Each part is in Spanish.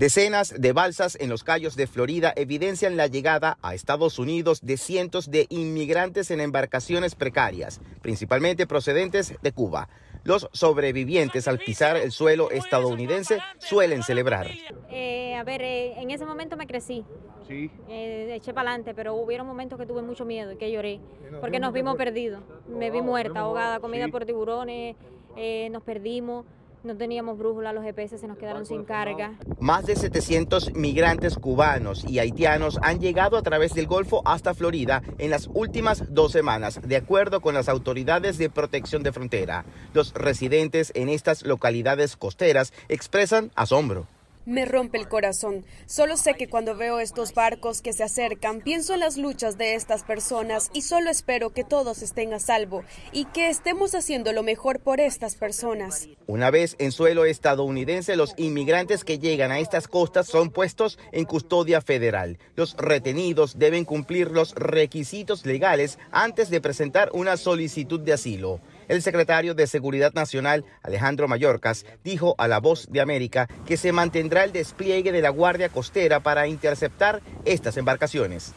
Decenas de balsas en los callos de Florida evidencian la llegada a Estados Unidos de cientos de inmigrantes en embarcaciones precarias, principalmente procedentes de Cuba. Los sobrevivientes al pisar el suelo estadounidense suelen celebrar. Eh, a ver, eh, en ese momento me crecí. Sí. Eh, eché para adelante, pero hubo momentos que tuve mucho miedo y que lloré, porque nos vimos perdidos. Me vi muerta, ahogada, comida por tiburones, eh, nos perdimos. No teníamos brújula, los GPS e se nos quedaron sin carga. Más de 700 migrantes cubanos y haitianos han llegado a través del Golfo hasta Florida en las últimas dos semanas, de acuerdo con las autoridades de protección de frontera. Los residentes en estas localidades costeras expresan asombro. Me rompe el corazón. Solo sé que cuando veo estos barcos que se acercan, pienso en las luchas de estas personas y solo espero que todos estén a salvo y que estemos haciendo lo mejor por estas personas. Una vez en suelo estadounidense, los inmigrantes que llegan a estas costas son puestos en custodia federal. Los retenidos deben cumplir los requisitos legales antes de presentar una solicitud de asilo. El secretario de Seguridad Nacional, Alejandro Mayorcas, dijo a La Voz de América que se mantendrá el despliegue de la Guardia Costera para interceptar estas embarcaciones.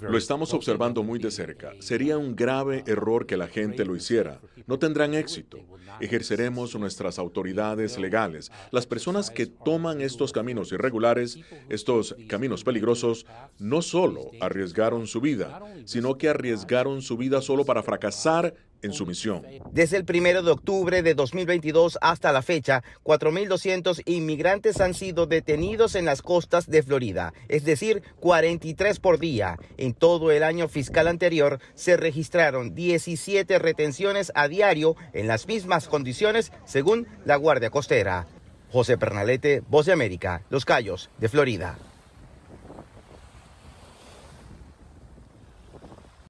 Lo estamos observando muy de cerca. Sería un grave error que la gente lo hiciera. No tendrán éxito. Ejerceremos nuestras autoridades legales. Las personas que toman estos caminos irregulares, estos caminos peligrosos, no solo arriesgaron su vida, sino que arriesgaron su vida solo para fracasar desde el 1 de octubre de 2022 hasta la fecha, 4.200 inmigrantes han sido detenidos en las costas de Florida, es decir, 43 por día. En todo el año fiscal anterior se registraron 17 retenciones a diario en las mismas condiciones, según la Guardia Costera. José Pernalete, Voz de América, Los Cayos, de Florida.